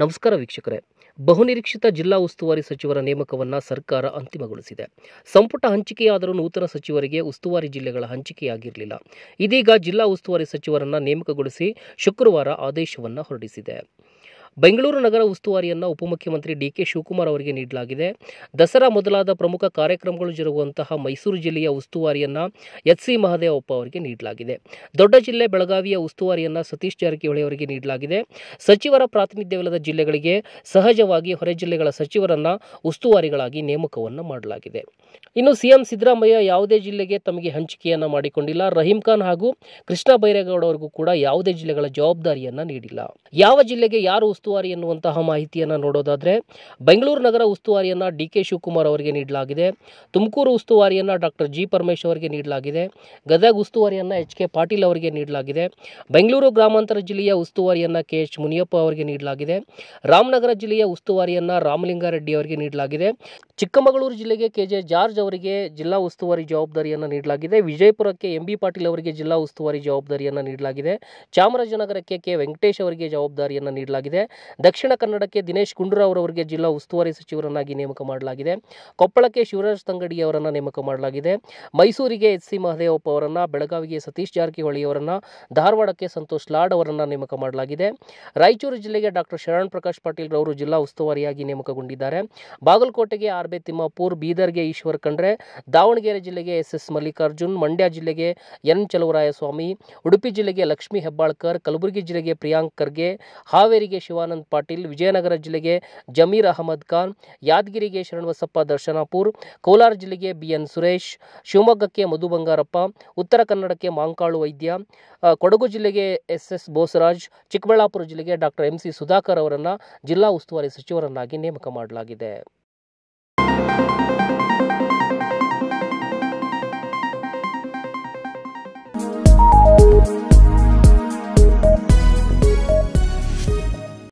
ನಮಸ್ಕಾರ ವೀಕ್ಷಕರೇ ಬಹುನಿರೀಕ್ಷಿತ ಜಿಲ್ಲಾ ಉಸ್ತುವಾರಿ ಸಚಿವರ ನೇಮಕವನ್ನು ಸರ್ಕಾರ ಅಂತಿಮಗೊಳಿಸಿದೆ ಸಂಪುಟ ಹಂಚಿಕೆಯಾದರೂ ನೂತನ ಸಚಿವರಿಗೆ ಉಸ್ತುವಾರಿ ಜಿಲ್ಲೆಗಳ ಹಂಚಿಕೆಯಾಗಿರಲಿಲ್ಲ ಇದೀಗ ಜಿಲ್ಲಾ ಉಸ್ತುವಾರಿ ಸಚಿವರನ್ನ ನೇಮಕಗೊಳಿಸಿ ಶುಕ್ರವಾರ ಆದೇಶವನ್ನು ಹೊರಡಿಸಿದೆ ಬೆಂಗಳೂರು ನಗರ ಉಸ್ತುವಾರಿಯನ್ನು ಉಪಮುಖ್ಯಮಂತ್ರಿ ಡಿ ಕೆ ಶಿವಕುಮಾರ್ ಅವರಿಗೆ ನೀಡಲಾಗಿದೆ ದಸರಾ ಮೊದಲಾದ ಪ್ರಮುಖ ಕಾರ್ಯಕ್ರಮಗಳು ಜರುಗುವಂತಹ ಮೈಸೂರು ಜಿಲ್ಲೆಯ ಉಸ್ತುವಾರಿಯನ್ನು ಎಚ್ ಸಿ ಮಹದೇವಪ್ಪ ಅವರಿಗೆ ನೀಡಲಾಗಿದೆ ದೊಡ್ಡ ಜಿಲ್ಲೆ ಬೆಳಗಾವಿಯ ಉಸ್ತುವಾರಿಯನ್ನು ಸತೀಶ್ ಜಾರಕಿಹೊಳಿ ಅವರಿಗೆ ನೀಡಲಾಗಿದೆ ಸಚಿವರ ಪ್ರಾತಿನಿಧ್ಯವಿಲ್ಲದ ಜಿಲ್ಲೆಗಳಿಗೆ ಸಹಜವಾಗಿ ಹೊರ ಜಿಲ್ಲೆಗಳ ಸಚಿವರನ್ನ ಉಸ್ತುವಾರಿಗಳಾಗಿ ನೇಮಕವನ್ನು ಮಾಡಲಾಗಿದೆ ಇನ್ನು ಸಿಎಂ ಸಿದ್ದರಾಮಯ್ಯ ಯಾವುದೇ ಜಿಲ್ಲೆಗೆ ತಮಗೆ ಹಂಚಿಕೆಯನ್ನು ಮಾಡಿಕೊಂಡಿಲ್ಲ ರಹೀಂ ಖಾನ್ ಹಾಗೂ ಕೃಷ್ಣ ಬೈರೇಗೌಡ ಅವರಿಗೂ ಕೂಡ ಯಾವುದೇ ಜಿಲ್ಲೆಗಳ ಜವಾಬ್ದಾರಿಯನ್ನು ನೀಡಿಲ್ಲ ಯಾವ ಜಿಲ್ಲೆಗೆ ಯಾರು ಉಸ್ತುವಾರಿ ಎನ್ನುವಂತಹ ಮಾಹಿತಿಯನ್ನು ನೋಡೋದಾದರೆ ಬೆಂಗಳೂರು ನಗರ ಉಸ್ತುವಾರಿಯನ್ನು ಡಿ ಕೆ ಶಿವಕುಮಾರ್ ಅವರಿಗೆ ನೀಡಲಾಗಿದೆ ತುಮಕೂರು ಉಸ್ತುವಾರಿಯನ್ನು ಡಾಕ್ಟರ್ ಜಿ ಪರಮೇಶ್ ಅವರಿಗೆ ನೀಡಲಾಗಿದೆ ಗದಗ ಉಸ್ತುವಾರಿಯನ್ನು ಎಚ್ ಕೆ ಪಾಟೀಲ್ ಅವರಿಗೆ ನೀಡಲಾಗಿದೆ ಬೆಂಗಳೂರು ಗ್ರಾಮಾಂತರ ಜಿಲ್ಲೆಯ ಉಸ್ತುವಾರಿಯನ್ನು ಕೆ ಎಚ್ ಮುನಿಯಪ್ಪ ಅವರಿಗೆ ನೀಡಲಾಗಿದೆ ರಾಮನಗರ ಜಿಲ್ಲೆಯ ಉಸ್ತುವಾರಿಯನ್ನು ರಾಮಲಿಂಗಾರೆಡ್ಡಿ ಅವರಿಗೆ ನೀಡಲಾಗಿದೆ ಚಿಕ್ಕಮಗಳೂರು ಜಿಲ್ಲೆಗೆ ಕೆ ಜೆ ಜಾರ್ಜ್ ಅವರಿಗೆ ಜಿಲ್ಲಾ ಉಸ್ತುವಾರಿ ಜವಾಬ್ದಾರಿಯನ್ನು ನೀಡಲಾಗಿದೆ ವಿಜಯಪುರಕ್ಕೆ ಎಂ ಬಿ ಪಾಟೀಲ್ ಅವರಿಗೆ ಜಿಲ್ಲಾ ಉಸ್ತುವಾರಿ ಜವಾಬ್ದಾರಿಯನ್ನು ನೀಡಲಾಗಿದೆ ಚಾಮರಾಜನಗರಕ್ಕೆ ಕೆ ವೆಂಕಟೇಶ್ ಅವರಿಗೆ ಜವಾಬ್ದಾರಿಯನ್ನು ನೀಡಲಾಗಿದೆ ದಕ್ಷಿಣ ಕನ್ನಡಕ್ಕೆ ದಿನೇಶ್ ಗುಂಡೂರಾವ್ ಅವರಿಗೆ ಜಿಲ್ಲಾ ಉಸ್ತುವಾರಿ ಸಚಿವರನ್ನಾಗಿ ನೇಮಕ ಮಾಡಲಾಗಿದೆ ಕೊಪ್ಪಳಕ್ಕೆ ಶಿವರಾಜ್ ತಂಗಡಿ ಅವರನ್ನು ನೇಮಕ ಮಾಡಲಾಗಿದೆ ಮೈಸೂರಿಗೆ ಎಚ್ ಸಿ ಮಹದೇವಪ್ಪ ಅವರನ್ನು ಬೆಳಗಾವಿಗೆ ಸತೀಶ್ ಜಾರಕಿಹೊಳಿ ಅವರನ್ನು ಧಾರವಾಡಕ್ಕೆ ಸಂತೋಷ್ ಲಾಡ್ ಅವರನ್ನು ನೇಮಕ ಮಾಡಲಾಗಿದೆ ರಾಯಚೂರು ಜಿಲ್ಲೆಗೆ ಡಾಕ್ಟರ್ ಶರಣ್ ಪ್ರಕಾಶ್ ಪಾಟೀಲ್ ರವರು ಜಿಲ್ಲಾ ಉಸ್ತುವಾರಿಯಾಗಿ ನೇಮಕಗೊಂಡಿದ್ದಾರೆ ಬಾಗಲಕೋಟೆಗೆ ಆರ್ ಬಿ ಬೀದರ್ಗೆ ಈಶ್ವರ್ ಖಂಡ್ರೆ ದಾವಣಗೆರೆ ಜಿಲ್ಲೆಗೆ ಎಸ್ ಎಸ್ ಮಲ್ಲಿಕಾರ್ಜುನ್ ಮಂಡ್ಯ ಜಿಲ್ಲೆಗೆ ಎನ್ ಚಲುವರಾಯಸ್ವಾಮಿ ಉಡುಪಿ ಜಿಲ್ಲೆಗೆ ಲಕ್ಷ್ಮೀ ಹೆಬ್ಬಾಳ್ಕರ್ ಕಲಬುರಗಿ ಜಿಲ್ಲೆಗೆ ಪ್ರಿಯಾಂಕ್ ಖರ್ಗೆ ಹಾವೇರಿಗೆ ಶಿವ ಶಿವಾನಂದ್ ಪಾಟೀಲ್ ವಿಜಯನಗರ ಜಿಲ್ಲೆಗೆ ಜಮೀರ್ ಅಹಮದ್ ಖಾನ್ ಯಾದಗಿರಿಗೆ ಶರಣಬಸಪ್ಪ ದರ್ಶನಾಪುರ್ ಕೋಲಾರ ಜಿಲ್ಲೆಗೆ ಬಿಎನ್ ಸುರೇಶ್ ಶಿವಮೊಗ್ಗಕ್ಕೆ ಮಧು ಬಂಗಾರಪ್ಪ ಉತ್ತರ ಕನ್ನಡಕ್ಕೆ ಮಾಂಕಾಳು ವೈದ್ಯ ಕೊಡಗು ಜಿಲ್ಲೆಗೆ ಎಸ್ಎಸ್ ಬೋಸರಾಜ್ ಚಿಕ್ಕಬಳ್ಳಾಪುರ ಜಿಲ್ಲೆಗೆ ಡಾಕ್ಟರ್ ಎಂಸಿ ಸುಧಾಕರ್ ಅವರನ್ನು ಜಿಲ್ಲಾ ಉಸ್ತುವಾರಿ ಸಚಿವರನ್ನಾಗಿ ನೇಮಕ ಮಾಡಲಾಗಿದೆ